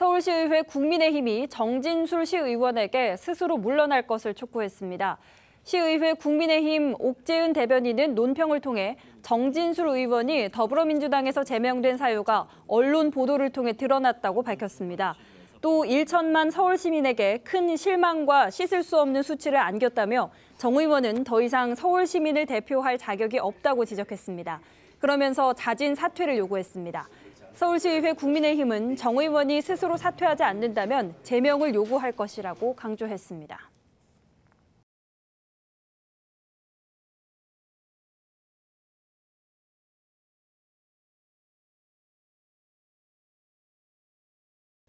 서울시의회 국민의힘이 정진술 시의원에게 스스로 물러날 것을 촉구했습니다. 시의회 국민의힘 옥재은 대변인은 논평을 통해 정진술 의원이 더불어민주당에서 제명된 사유가 언론 보도를 통해 드러났다고 밝혔습니다. 또 1천만 서울 시민에게 큰 실망과 씻을 수 없는 수치를 안겼다며 정 의원은 더 이상 서울 시민을 대표할 자격이 없다고 지적했습니다. 그러면서 자진 사퇴를 요구했습니다. 서울시의회 국민의힘은 정 의원이 스스로 사퇴하지 않는다면 제명을 요구할 것이라고 강조했습니다.